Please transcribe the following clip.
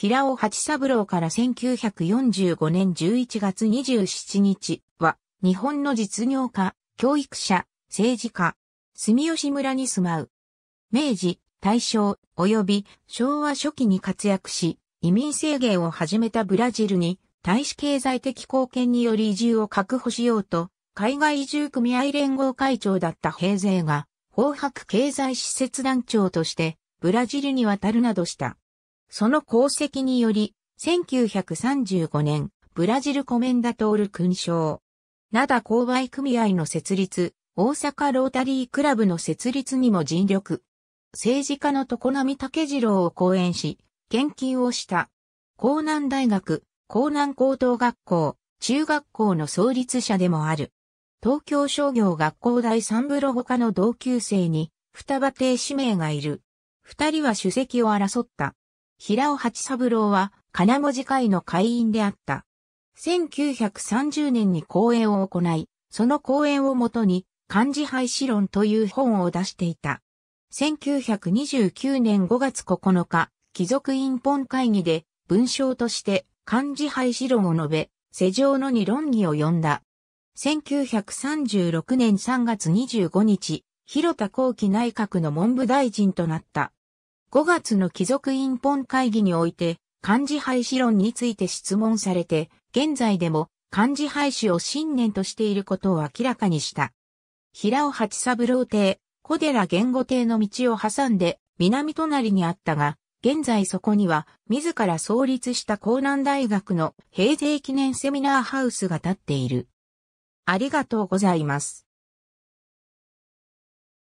平尾八三郎から1945年11月27日は、日本の実業家、教育者、政治家、住吉村に住まう。明治、大正、及び昭和初期に活躍し、移民制限を始めたブラジルに、大使経済的貢献により移住を確保しようと、海外移住組合連合会長だった平勢が、豊白経済施設団長として、ブラジルに渡るなどした。その功績により、1935年、ブラジルコメンダトール勲章。灘購買組合の設立、大阪ロータリークラブの設立にも尽力。政治家の常並武次郎を講演し、献金をした。江南大学、江南高等学校、中学校の創立者でもある。東京商業学校第三部ロ他の同級生に、双葉亭氏名がいる。二人は主席を争った。平尾八三郎は、金文字会の会員であった。1930年に講演を行い、その講演をもとに、漢字廃止論という本を出していた。1929年5月9日、貴族院本会議で文章として漢字廃止論を述べ、世上のに論議を読んだ。1936年3月25日、広田後期内閣の文部大臣となった。5月の貴族院本会議において、漢字廃止論について質問されて、現在でも漢字廃止を信念としていることを明らかにした。平尾八三郎邸、小寺言語邸の道を挟んで南隣にあったが、現在そこには自ら創立した江南大学の平成記念セミナーハウスが建っている。ありがとうございます。